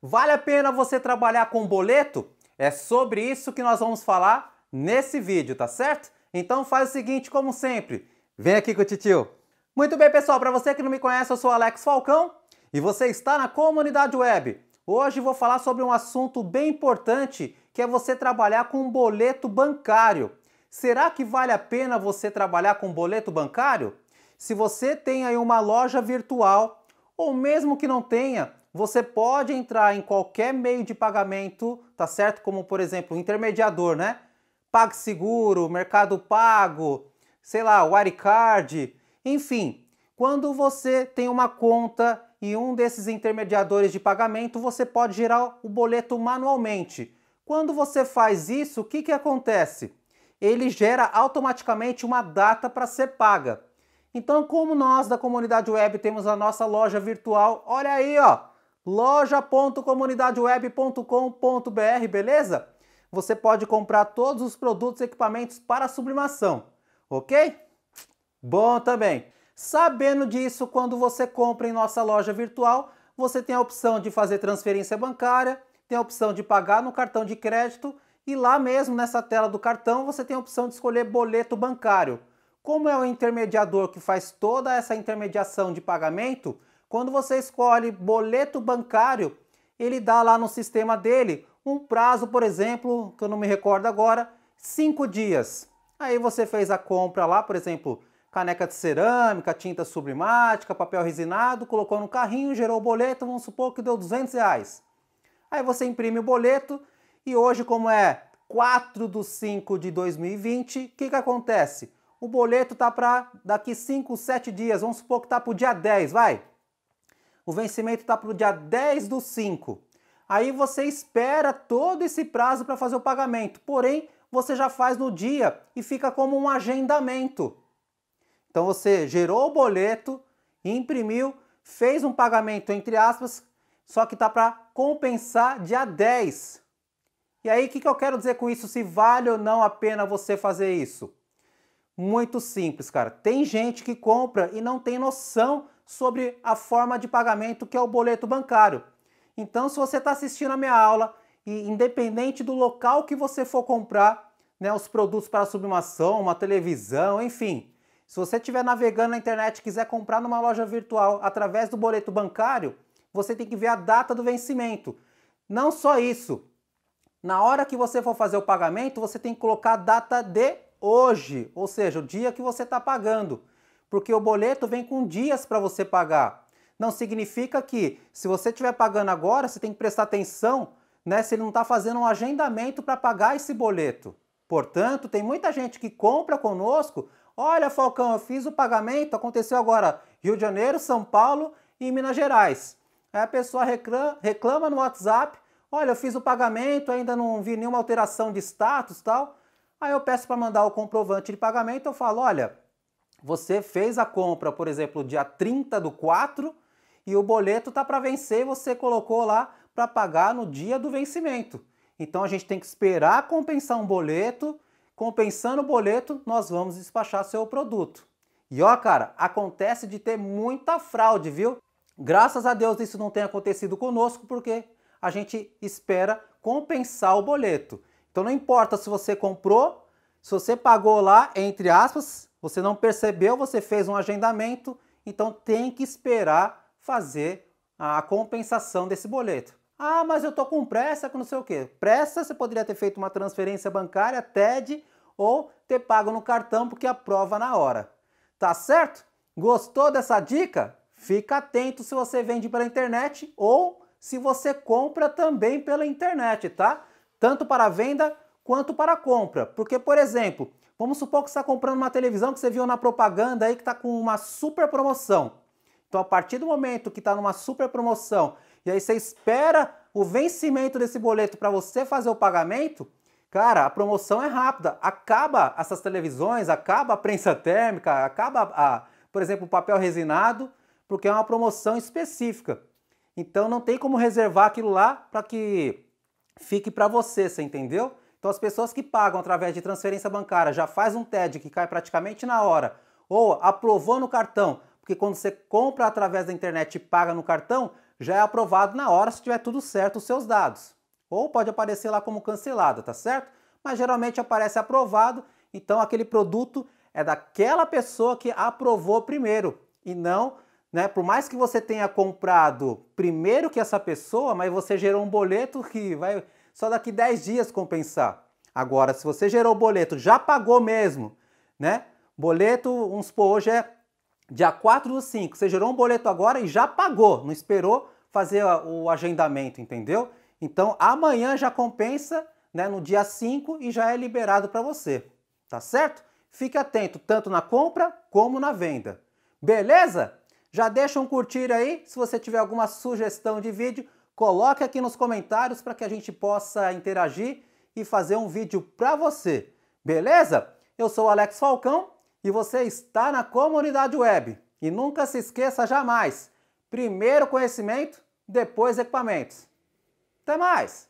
Vale a pena você trabalhar com boleto? É sobre isso que nós vamos falar nesse vídeo, tá certo? Então faz o seguinte, como sempre, vem aqui com o titio. Muito bem, pessoal, para você que não me conhece, eu sou Alex Falcão e você está na comunidade web. Hoje vou falar sobre um assunto bem importante, que é você trabalhar com boleto bancário. Será que vale a pena você trabalhar com boleto bancário? Se você tem aí uma loja virtual, ou mesmo que não tenha, você pode entrar em qualquer meio de pagamento, tá certo? Como por exemplo, intermediador, né? PagSeguro, Mercado Pago, sei lá, Wirecard, enfim. Quando você tem uma conta e um desses intermediadores de pagamento, você pode gerar o boleto manualmente. Quando você faz isso, o que, que acontece? Ele gera automaticamente uma data para ser paga. Então, como nós da comunidade web temos a nossa loja virtual, olha aí, ó, loja.comunidadeweb.com.br, beleza? Você pode comprar todos os produtos e equipamentos para sublimação, ok? Bom também! Sabendo disso, quando você compra em nossa loja virtual, você tem a opção de fazer transferência bancária, tem a opção de pagar no cartão de crédito e lá mesmo nessa tela do cartão você tem a opção de escolher boleto bancário. Como é o intermediador que faz toda essa intermediação de pagamento, quando você escolhe boleto bancário, ele dá lá no sistema dele um prazo, por exemplo, que eu não me recordo agora, cinco dias. Aí você fez a compra lá, por exemplo, caneca de cerâmica, tinta sublimática, papel resinado, colocou no carrinho, gerou o boleto, vamos supor que deu 200 reais. Aí você imprime o boleto e hoje, como é 4 de 5 de 2020, o que, que acontece? O boleto tá para daqui 5, 7 dias, vamos supor que tá para o dia 10, vai. O vencimento está para o dia 10 do 5. Aí você espera todo esse prazo para fazer o pagamento, porém você já faz no dia e fica como um agendamento. Então você gerou o boleto, imprimiu, fez um pagamento entre aspas, só que tá para compensar dia 10. E aí o que, que eu quero dizer com isso? Se vale ou não a pena você fazer isso? Muito simples, cara. Tem gente que compra e não tem noção sobre a forma de pagamento que é o boleto bancário. Então, se você está assistindo a minha aula e independente do local que você for comprar, né, os produtos para sublimação, uma televisão, enfim, se você estiver navegando na internet e quiser comprar numa loja virtual através do boleto bancário, você tem que ver a data do vencimento. Não só isso, na hora que você for fazer o pagamento, você tem que colocar a data de hoje, ou seja, o dia que você está pagando porque o boleto vem com dias para você pagar. Não significa que se você estiver pagando agora, você tem que prestar atenção né, se ele não está fazendo um agendamento para pagar esse boleto. Portanto, tem muita gente que compra conosco. Olha, Falcão, eu fiz o pagamento, aconteceu agora Rio de Janeiro, São Paulo e Minas Gerais. Aí a pessoa reclama, reclama no WhatsApp, olha, eu fiz o pagamento, ainda não vi nenhuma alteração de status tal. Aí eu peço para mandar o comprovante de pagamento, eu falo, olha, você fez a compra, por exemplo, dia 30 do 4 e o boleto está para vencer e você colocou lá para pagar no dia do vencimento. Então a gente tem que esperar compensar um boleto. Compensando o boleto, nós vamos despachar seu produto. E ó, cara, acontece de ter muita fraude, viu? Graças a Deus isso não tem acontecido conosco, porque a gente espera compensar o boleto. Então não importa se você comprou, se você pagou lá, entre aspas, você não percebeu, você fez um agendamento, então tem que esperar fazer a compensação desse boleto. Ah, mas eu tô com pressa, com não sei o quê. Pressa, você poderia ter feito uma transferência bancária, TED, ou ter pago no cartão porque é aprova na hora. Tá certo? Gostou dessa dica? Fica atento se você vende pela internet ou se você compra também pela internet, tá? Tanto para venda quanto para compra. Porque, por exemplo, Vamos supor que você está comprando uma televisão que você viu na propaganda aí que está com uma super promoção. Então, a partir do momento que está numa super promoção e aí você espera o vencimento desse boleto para você fazer o pagamento, cara, a promoção é rápida. Acaba essas televisões, acaba a prensa térmica, acaba, a, por exemplo, o papel resinado, porque é uma promoção específica. Então, não tem como reservar aquilo lá para que fique para você, você entendeu? Então as pessoas que pagam através de transferência bancária já faz um TED que cai praticamente na hora, ou aprovou no cartão, porque quando você compra através da internet e paga no cartão, já é aprovado na hora se tiver tudo certo os seus dados. Ou pode aparecer lá como cancelada, tá certo? Mas geralmente aparece aprovado, então aquele produto é daquela pessoa que aprovou primeiro e não, né, por mais que você tenha comprado primeiro que essa pessoa, mas você gerou um boleto que vai só daqui 10 dias compensar. Agora, se você gerou o boleto, já pagou mesmo, né? Boleto, vamos supor, hoje é dia 4 do 5. Você gerou um boleto agora e já pagou, não esperou fazer o agendamento, entendeu? Então, amanhã já compensa, né, no dia 5 e já é liberado para você, tá certo? Fique atento tanto na compra como na venda. Beleza? Já deixa um curtir aí se você tiver alguma sugestão de vídeo Coloque aqui nos comentários para que a gente possa interagir e fazer um vídeo para você. Beleza? Eu sou Alex Falcão e você está na comunidade web. E nunca se esqueça jamais: primeiro conhecimento, depois equipamentos. Até mais!